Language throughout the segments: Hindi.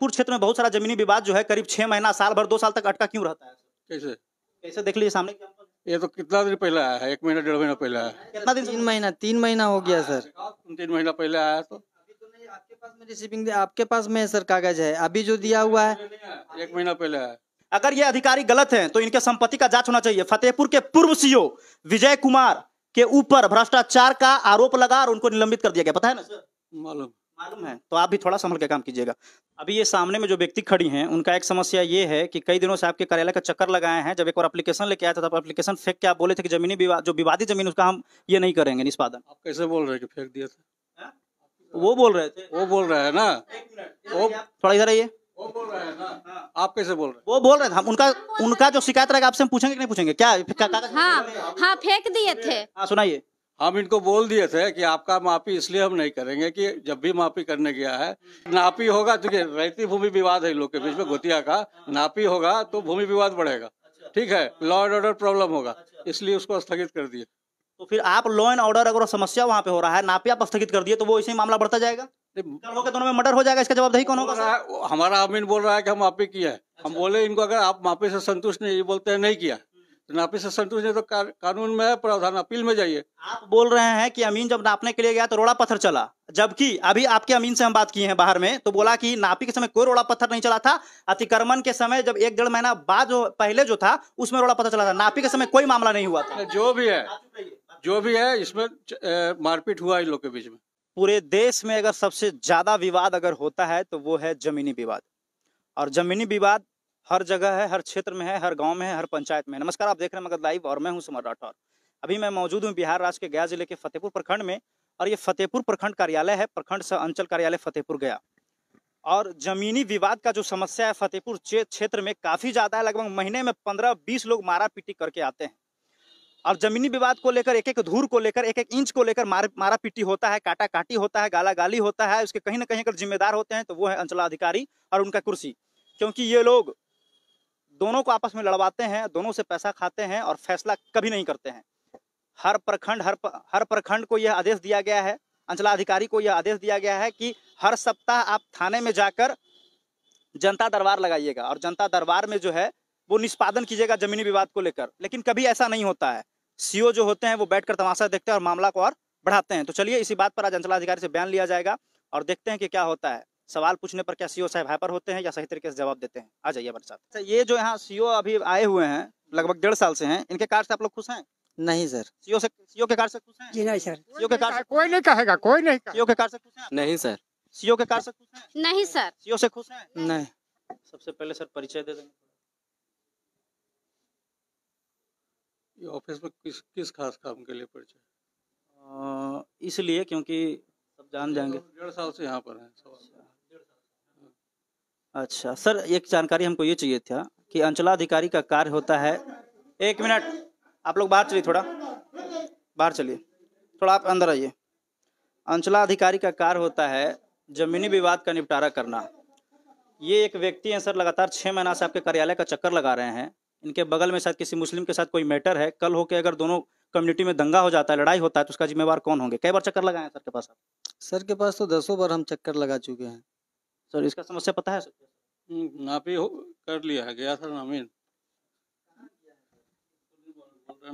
कुछ क्षेत्र में बहुत सारा जमीनी विवाद जो है करीब छह महीना साल भर दो साल तक अटका क्यों रहता है कैसे कैसे देख लीजिए सामने ये तो कितना दिन पहले आया है एक महीना डेढ़ महीना पहले आया कितना दिन तीन महीना तीन महीना हो गया हाँ, सर अच्छा, तीन महीना पहले आया तो, तो आपके पास में रिसीविंग आपके पास में सर कागज है अभी जो दिया हुआ है एक महीना पहले आया अगर ये अधिकारी गलत हैं तो इनके संपत्ति का जांच होना चाहिए फतेहपुर के पूर्व सीओ विजय कुमार के ऊपर भ्रष्टाचार का आरोप लगा और उनको निलंबित कर दिया गया पता है ना सर मालूम मालूम है तो आप भी थोड़ा संभल के काम कीजिएगा अभी ये सामने में जो व्यक्ति खड़ी हैं उनका एक समस्या ये है कि कई दिनों से आपके कार्यालय का चक्कर लगाए हैं जब एक बार एप्लीकेशन लेके आया था तब एप्लीकेशन फेंक के आप बोले थे कि जमीनी विवाद जो विवादित जमीन उसका हम ये नहीं करेंगे निष्पादन आप कैसे बोल रहे फेंक दिया था हाँ? वो बोल रहे थे वो बोल रहे हैं ना वो थोड़ा इधर आइए हाँ। आप कैसे बोल रहे वो बोल रहे थे हम उनका उनका जो शिकायत रहेगा आपसे हम पूछेंगे नहीं पूछेंगे क्या फेंक हाँ, दिए थे सुनाइए हम इनको बोल दिए थे कि आपका माफी इसलिए हम नहीं करेंगे कि जब भी माफी करने गया है नापी होगा क्योंकि रहती भूमि विवाद है लोग के बीच में गोतिया का नापी होगा तो भूमि विवाद बढ़ेगा ठीक है लॉ एंड ऑर्डर प्रॉब्लम होगा इसलिए उसको स्थगित कर दिए तो फिर आप लॉ एंड ऑर्डर अगर समस्या वहाँ पे हो रहा है नापी आप स्थगित कर दिए तो वो इसे मामला बढ़ता जाएगा दोनों में मर्डर हो जाएगा इसका जवाब कौन होगा हमारा अमीन बोल रहा है कि हम माफी किया है हम बोले इनको अगर आप माफी से संतुष्ट नहीं बोलते हैं नहीं किया तो नापी से संतुष्ट नहीं तो कानून में प्रावधान अपील में जाइए आप बोल रहे हैं कि अमीन जब नापने के लिए गया तो रोड़ा पत्थर चला जबकि अभी आपके अमीन से हम बात किए हैं बाहर में तो बोला कि नापी के समय कोई रोड़ा पत्थर नहीं चला था अतिक्रमण के समय जब एक डेढ़ महीना बाद जो पहले जो था उसमें रोड़ा पत्थर चला था नापी के समय कोई मामला नहीं हुआ था जो भी है जो भी है इसमें मारपीट हुआ इन लोग के बीच में पूरे देश में अगर सबसे ज्यादा विवाद अगर होता है तो वो है जमीनी विवाद और जमीनी विवाद हर जगह है हर क्षेत्र में है हर गांव में है हर पंचायत में नमस्कार आप देख रहे हैं मगध लाइव और मैं हूं सुमर राठौर अभी मैं मौजूद हूं बिहार राज्य के गया जिले के फतेहपुर प्रखंड में और ये फतेहपुर प्रखंड कार्यालय है प्रखंड सह अंचल कार्यालय फतेहपुर गया और जमीनी विवाद का जो समस्या है फतेहपुर क्षेत्र में काफ़ी ज़्यादा है लगभग महीने में पंद्रह बीस लोग मारा पीटी करके आते हैं और जमीनी विवाद को लेकर एक एक धूर को लेकर एक एक इंच को लेकर मार मारा पीटी होता है काटा काटी होता है गाला गाली होता है उसके कहीं ना कहीं अगर जिम्मेदार होते हैं तो वो है अंचलाधिकारी और उनका कुर्सी क्योंकि ये लोग दोनों को आपस में लड़वाते हैं दोनों से पैसा खाते हैं और फैसला कभी नहीं करते हैं हर प्रखंड हर हर प्रखंड को यह आदेश दिया गया है अंचलाधिकारी को यह आदेश दिया गया है कि हर सप्ताह आप थाने में जाकर जनता दरबार लगाइएगा और जनता दरबार में जो है वो निष्पादन कीजिएगा जमीनी विवाद को लेकर लेकिन कभी ऐसा नहीं होता है सीओ जो होते हैं वो बैठकर तमाशा देखते हैं और मामला को और बढ़ाते हैं तो चलिए इसी बात पर आज अंचलाधिकारी से बयान लिया जाएगा और देखते हैं कि क्या होता है सवाल पूछने पर क्या सीओ साहब हाइपर होते हैं या सही तरीके से जवाब देते हैं आ जाइए हमारे साथ अच्छा, ये जो यहाँ सीओ अभी आए हुए हैं लगभग डेढ़ साल से हैं इनके कार्य से आप लोग खुश हैं नहीं सर सीओ से सीओ के कार्य से खुश हैं जी नहीं सर सीओ के कार्य कोई नहीं कहेगा कोई नहीं सीओ के कार्य से खुश हैं नहीं सर सीओ के कार्य से खुश हैं नहीं सर सीओ से खुश हैं नहीं सबसे पहले सर परिचय दे देंगे ऑफिस में किस किस खास काम के लिए परिचय इसलिए क्योंकि सब जान जाएंगे डेढ़ साल से यहाँ पर हैं अच्छा। अच्छा सर एक जानकारी हमको ये चाहिए था कि अंचलाधिकारी का कार्य होता है एक मिनट आप लोग बाहर चलिए थोड़ा बाहर चलिए थोड़ा आप अंदर आइए अंचलाधिकारी का कार्य होता है जमीनी विवाद का निपटारा करना ये एक व्यक्ति हैं सर लगातार छः महीना से आपके कार्यालय का चक्कर लगा रहे हैं इनके बगल में शायद किसी मुस्लिम के साथ कोई मैटर है कल होके अगर दोनों कम्युनिटी में दंगा हो जाता है लड़ाई होता है तो उसका जिम्मेवार कौन होंगे कई बार चक्कर लगाए हैं सर के पास आप सर के पास तो दसों बार हम चक्कर लगा चुके हैं सर इसका समस्या पता है हम्म, नापी कर लिया है गया सर नामीन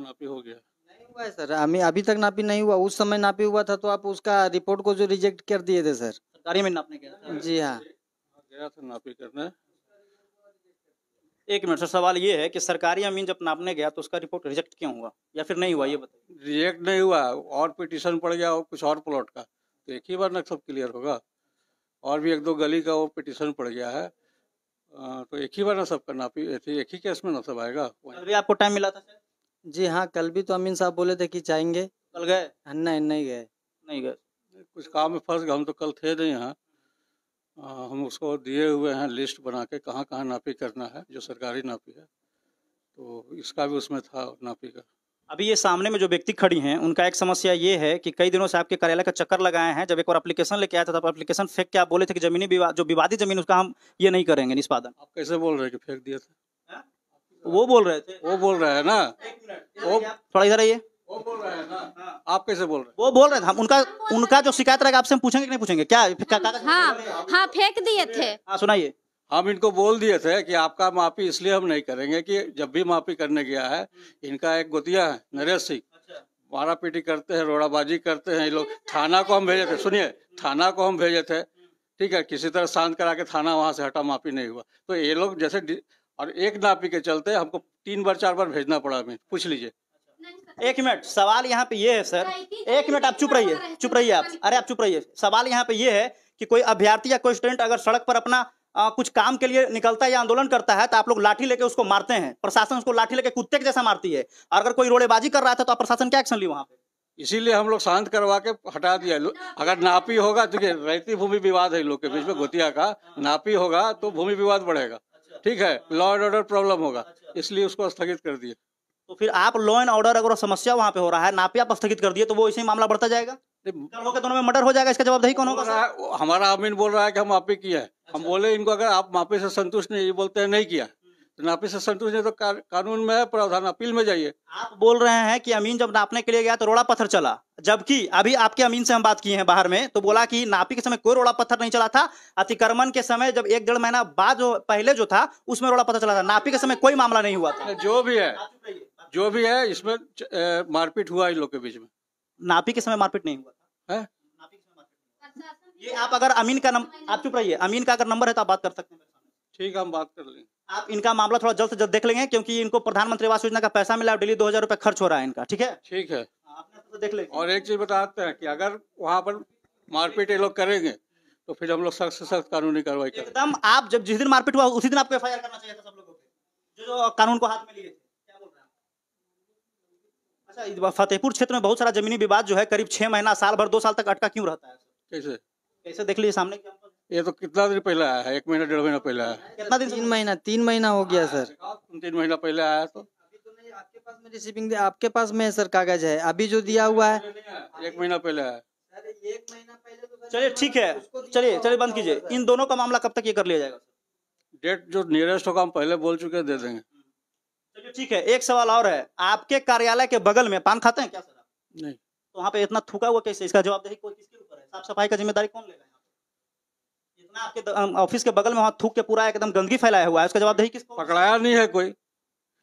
नापी हो गया सर अभी अभी तक नापी नहीं हुआ उस समय नापी हुआ था तो आप उसका रिपोर्ट को जो रिजेक्ट कर दिए थे सर सरकारी में नापने गया जी हाँ।, हाँ गया था नापी करने एक मिनट सर सवाल ये है कि सरकारी अमीन जब नापने गया तो उसका रिपोर्ट रिजेक्ट क्यों हुआ या फिर नहीं हुआ ये बताइए रिजेक्ट नहीं हुआ और पिटिशन पड़ गया और कुछ और प्लॉट का तो एक ही बार ना सब क्लियर होगा और भी एक दो गली का वो पिटिशन पड़ गया है आ, तो एक ही बार ना सब करना एक ही केस में ना सब आएगा अभी आपको टाइम मिला था सर जी हाँ कल भी तो अमीन साहब बोले थे कि जाएंगे कल गए नहीं नहीं गए नहीं गए कुछ काम में फंस गए हम तो कल थे नहीं यहाँ हम उसको दिए हुए हैं लिस्ट बना के कहाँ कहाँ नापी करना है जो सरकारी नापी है तो इसका भी उसमें था नापी का अभी ये सामने में जो व्यक्ति खड़ी हैं उनका एक समस्या ये है कि कई दिनों से आपके कार्यालय का चक्कर लगाए हैं जब एक और एप्लीकेशन लेके आया था तब एप्लीकेशन फेंक के आप बोले थे कि जमीनी विवाद जो विवादित जमीन उसका हम ये नहीं करेंगे निष्पादन आप कैसे बोल रहे कि फेंक दिया था हाँ? वो बोल रहे थे वो बोल रहे हैं ना वो थोड़ा इधर आइए वो बोल रहे हैं ना हाँ। आप कैसे बोल रहे वो बोल रहे थे हम उनका उनका जो शिकायत रहेगा आपसे हम पूछेंगे कि नहीं पूछेंगे क्या हाँ हाँ फेंक दिए थे हाँ सुनाइए हम इनको बोल दिए थे कि आपका माफी इसलिए हम नहीं करेंगे कि जब भी माफी करने गया है इनका एक गोतिया है नरेश सिंह अच्छा। मारा पीटी करते हैं रोड़ाबाजी करते हैं ये लोग थाना को हम भेजे थे सुनिए थाना को हम भेजे थे ठीक है किसी तरह शांत करा के थाना वहाँ से हटा माफी नहीं हुआ तो ये लोग जैसे और एक नापी के चलते हमको तीन बार चार बार भेजना पड़ा हमें पूछ लीजिए एक मिनट सवाल यहाँ पे ये है सर एक मिनट आप चुप रहिए चुप रहिए आप अरे आप चुप रहिए सवाल यहाँ पे ये है कि कोई अभ्यर्थी या कोई स्टूडेंट अगर सड़क पर अपना आ, कुछ काम के लिए निकलता है या आंदोलन करता है तो आप लोग लाठी लेके उसको मारते हैं प्रशासन उसको लाठी लेके कुत्ते के जैसा मारती है और अगर कोई रोड़ेबाजी कर रहा था तो आप प्रशासन क्या एक्शन ली वहाँ पे इसीलिए हम लोग शांत करवा के हटा दिया अगर नापी होगा तो रहती भूमि विवाद है लोग के बीच में हाँ, हाँ। गोतिया का नापी होगा तो भूमि विवाद बढ़ेगा ठीक है लॉ एंड ऑर्डर प्रॉब्लम होगा इसलिए उसको स्थगित कर दिए तो फिर आप लॉ एंड ऑर्डर अगर समस्या वहाँ पे हो रहा है नापी आप स्थगित कर दिए तो वो इसी मामला बढ़ता जाएगा तो दोनों में मर्डर हो जाएगा इसका जवाबदारी कौन होगा हमारा अमीन बोल रहा है कि हम माफी किया है हम अच्छा। बोले इनको अगर आप माफी से संतुष्ट नहीं बोलते हैं नहीं किया तो नापी से संतुष्ट नहीं तो कानून में है प्रावधान अपील में जाइए आप बोल रहे हैं कि अमीन जब नापने के लिए गया तो रोड़ा पत्थर चला जबकि अभी आपके अमीन से हम बात किए हैं बाहर में तो बोला कि नापी के समय कोई रोड़ा पत्थर नहीं चला था अतिक्रमण के समय जब एक डेढ़ महीना बाद जो पहले जो था उसमें रोड़ा पत्थर चला था नापी के समय कोई मामला नहीं हुआ था जो भी है जो भी है इसमें मारपीट हुआ इन लोग के बीच में नापी के समय मारपीट नहीं हुआ ये आप अगर अमीन का नंबर आप चुप रहिए अमीन का अगर नंबर है तो आप बात कर सकते हैं ठीक है हम बात कर लेंगे आप इनका मामला थोड़ा जल्द से जल्द देख लेंगे क्योंकि इनको प्रधानमंत्री आवास योजना का पैसा मिला डेली दो हजार रुपये खर्च हो रहा है इनका ठीक है ठीक है आपने तो देख लेंगे और एक चीज बताते हैं कि अगर वहाँ पर मारपीट ये लोग करेंगे तो फिर हम लोग सख्त से सख्त कानूनी कार्रवाई एकदम आप जब जिस दिन मारपीट हुआ उसी दिन आपको एफ करना चाहिए था सब लोगों को जो, जो कानून को हाथ में लिए अच्छा फतेहपुर क्षेत्र में बहुत सारा जमीनी विवाद जो है करीब छह महीना साल भर दो साल तक अटका क्यों रहता है कैसे कैसे देख लीजिए सामने ये तो कितना दिन पहले आया है एक महीना डेढ़ महीना पहले आया कितना दिन तीन महीना तीन महीना हो गया सर हाँ, तो तीन महीना पहले आया तो, तो आपके पास में रिसीविंग आपके पास में सर कागज है अभी जो दिया हुआ है एक महीना पहले आया तो चलिए ठीक है चलिए चलिए बंद कीजिए इन दोनों का मामला कब तक ये कर लिया जाएगा डेट जो नियरेस्ट होगा हम पहले बोल चुके हैं दे देंगे ठीक है एक सवाल और है आपके कार्यालय के बगल में पान खाते हैं क्या सर नहीं तो वहाँ पे इतना थूका हुआ कैसे इसका जवाब देखिए कोई किसके ऊपर है साफ सफाई का जिम्मेदारी कौन लेगा इतना आपके ऑफिस के बगल में वहाँ थूक के पूरा एकदम गंदगी फैलाया हुआ है उसका जवाबदेही किसको पकड़ाया नहीं है कोई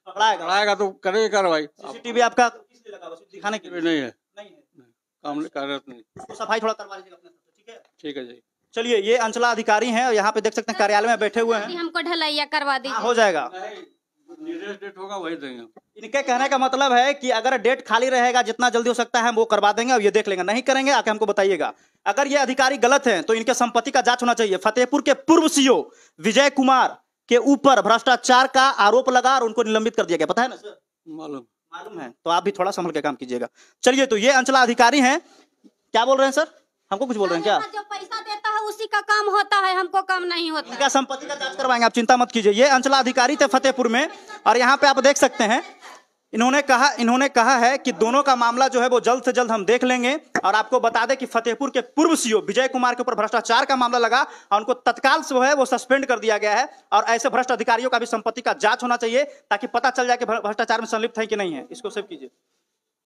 पकड़ाएगा पकड़ाएगा तो करेंगे कार्रवाई सीसीटीवी आपका दिखाने के लिए नहीं है नहीं है काम कार्यरत नहीं सफाई थोड़ा करवा लीजिएगा अपने ठीक है ठीक है जी चलिए ये अंचला अधिकारी है यहाँ पे देख सकते हैं कार्यालय में बैठे हुए हैं हमको ढलैया करवा हाँ, दी हो जाएगा निर्देश डेट होगा वही देंगे इनके कहने का मतलब है कि अगर डेट खाली रहेगा जितना जल्दी हो सकता है हम वो करवा देंगे और ये देख लेंगे नहीं करेंगे आके हमको बताइएगा अगर ये अधिकारी गलत हैं तो इनके संपत्ति का जांच होना चाहिए फतेहपुर के पूर्व सीओ विजय कुमार के ऊपर भ्रष्टाचार का आरोप लगा और उनको निलंबित कर दिया गया पता है ना सर मालूम मालूम है तो आप भी थोड़ा संभल के काम कीजिएगा चलिए तो ये अंचला अधिकारी है क्या बोल रहे हैं सर हमको कुछ बोल रहे हैं क्या जो पैसा देता है उसी का काम होता है हमको काम नहीं होता क्या संपत्ति का जांच करवाएंगे आप चिंता मत कीजिए ये अंचलाधिकारी थे फतेहपुर में और यहाँ पे आप देख सकते हैं इन्होंने कहा इन्होंने कहा है कि दोनों का मामला जो है वो जल्द से जल्द हम देख लेंगे और आपको बता दें कि फतेहपुर के पूर्व सीओ विजय कुमार के ऊपर भ्रष्टाचार का मामला लगा और उनको तत्काल से वो है वो सस्पेंड कर दिया गया है और ऐसे भ्रष्ट अधिकारियों का भी संपत्ति का जांच होना चाहिए ताकि पता चल जाए कि भ्रष्टाचार में संलिप्त है कि नहीं है इसको सेव कीजिए